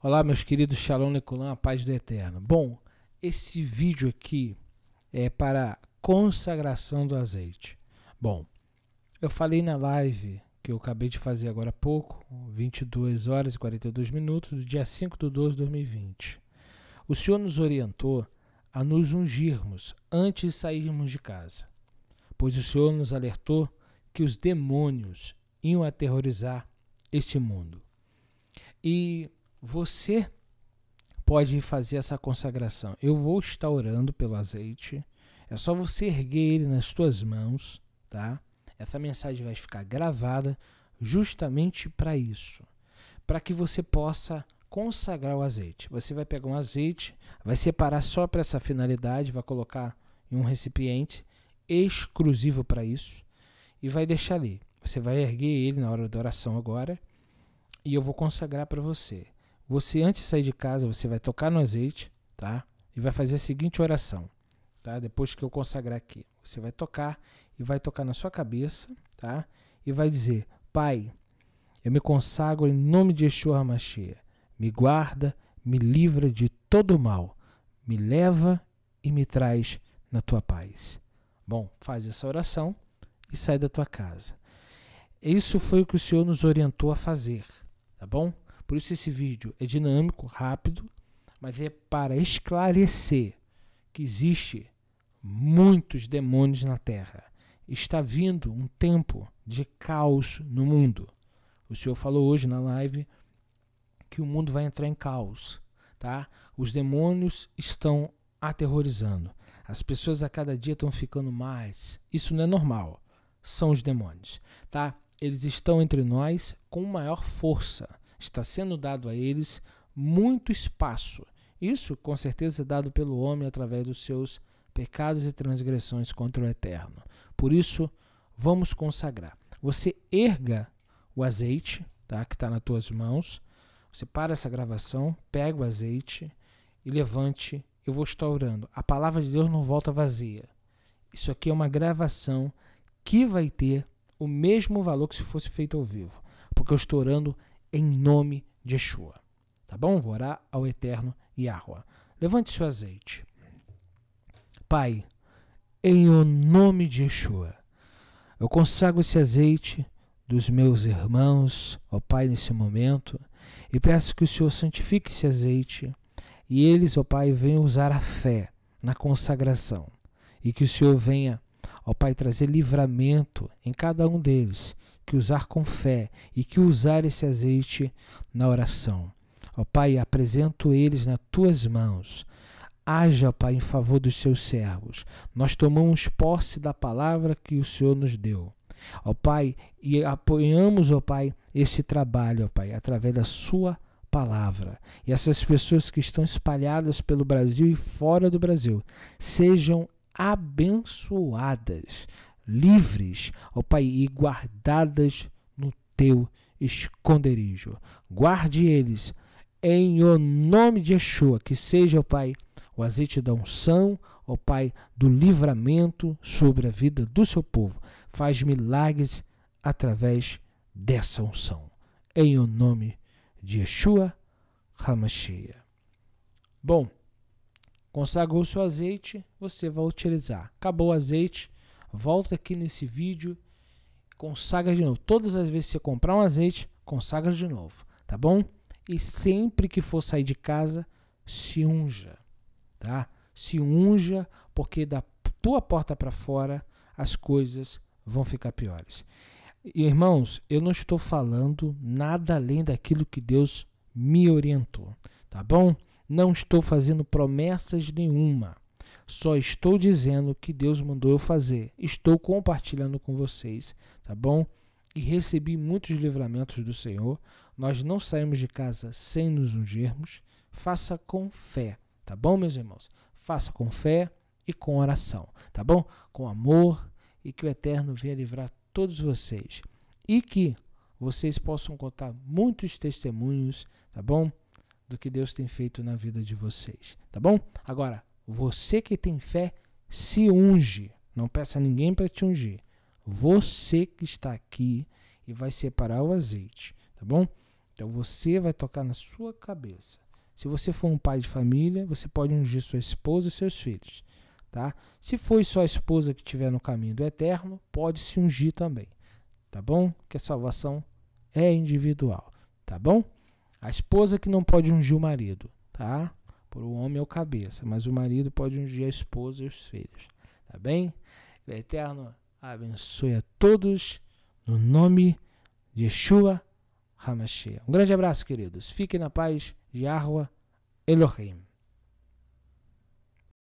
Olá, meus queridos Shalom Nicolão, a paz do Eterno. Bom, esse vídeo aqui é para consagração do azeite. Bom, eu falei na live que eu acabei de fazer agora há pouco, 22 horas e 42 minutos, do dia 5 de 12 de 2020. O Senhor nos orientou a nos ungirmos antes de sairmos de casa, pois o Senhor nos alertou que os demônios iam aterrorizar este mundo. E você pode fazer essa consagração. Eu vou estar orando pelo azeite. É só você erguer ele nas suas mãos, tá? Essa mensagem vai ficar gravada justamente para isso, para que você possa consagrar o azeite. Você vai pegar um azeite, vai separar só para essa finalidade, vai colocar em um recipiente exclusivo para isso e vai deixar ali. Você vai erguer ele na hora da oração agora e eu vou consagrar para você. Você, antes de sair de casa, você vai tocar no azeite, tá? E vai fazer a seguinte oração, tá? Depois que eu consagrar aqui. Você vai tocar e vai tocar na sua cabeça, tá? E vai dizer, Pai, eu me consagro em nome de Yeshua HaMashiach. Me guarda, me livra de todo mal. Me leva e me traz na tua paz. Bom, faz essa oração e sai da tua casa. Isso foi o que o Senhor nos orientou a fazer, tá bom? Por isso esse vídeo é dinâmico, rápido, mas é para esclarecer que existe muitos demônios na Terra. Está vindo um tempo de caos no mundo. O senhor falou hoje na live que o mundo vai entrar em caos, tá? Os demônios estão aterrorizando. As pessoas a cada dia estão ficando mais. Isso não é normal. São os demônios, tá? Eles estão entre nós com maior força está sendo dado a eles muito espaço. Isso, com certeza, é dado pelo homem através dos seus pecados e transgressões contra o Eterno. Por isso, vamos consagrar. Você erga o azeite, tá, que está nas tuas mãos. Você para essa gravação, pega o azeite e levante. Eu vou estar orando. A palavra de Deus não volta vazia. Isso aqui é uma gravação que vai ter o mesmo valor que se fosse feito ao vivo, porque eu estou orando em nome de Yeshua. Tá bom? Vou orar ao eterno Yahweh. Levante seu azeite. Pai, em o nome de Yeshua, eu consago esse azeite dos meus irmãos, ó Pai, nesse momento, e peço que o Senhor santifique esse azeite e eles, ó Pai, venham usar a fé na consagração e que o Senhor venha, ó Pai, trazer livramento em cada um deles, que usar com fé e que usar esse azeite na oração. Ó Pai, apresento eles nas tuas mãos. Haja, Pai, em favor dos seus servos. Nós tomamos posse da palavra que o Senhor nos deu. Ó Pai, e apoiamos, ó Pai, esse trabalho, ó Pai, através da sua palavra palavra. E essas pessoas que estão espalhadas pelo Brasil e fora do Brasil sejam abençoadas livres, ó Pai, e guardadas no teu esconderijo. Guarde eles em o nome de Yeshua, que seja, ó Pai, o azeite da unção, ó Pai, do livramento sobre a vida do seu povo. Faz milagres através dessa unção. Em o nome de Yeshua Hamashia. Bom, consagrou seu azeite, você vai utilizar. Acabou o azeite, volta aqui nesse vídeo, consagra de novo. Todas as vezes que você comprar um azeite, consagra de novo, tá bom? E sempre que for sair de casa, se unja, tá? Se unja, porque da tua porta para fora as coisas vão ficar piores. E, irmãos, eu não estou falando nada além daquilo que Deus me orientou, tá bom? Não estou fazendo promessas nenhuma. Só estou dizendo que Deus mandou eu fazer. Estou compartilhando com vocês, tá bom? E recebi muitos livramentos do Senhor. Nós não saímos de casa sem nos ungirmos. Faça com fé, tá bom, meus irmãos? Faça com fé e com oração, tá bom? Com amor e que o Eterno venha livrar todos vocês. E que vocês possam contar muitos testemunhos, tá bom? Do que Deus tem feito na vida de vocês, tá bom? Agora, você que tem fé, se unge. Não peça a ninguém para te ungir. Você que está aqui e vai separar o azeite, tá bom? Então você vai tocar na sua cabeça. Se você for um pai de família, você pode ungir sua esposa e seus filhos, tá? Se for sua esposa que estiver no caminho do eterno, pode se ungir também, tá bom? Que a salvação é individual, tá bom? A esposa que não pode ungir o marido, tá? para o homem é o cabeça, mas o marido pode ungir a esposa e os filhos. Tá bem? O Eterno abençoe a todos no nome de Yeshua HaMashiach. Um grande abraço, queridos. Fiquem na paz de Arwa Elohim.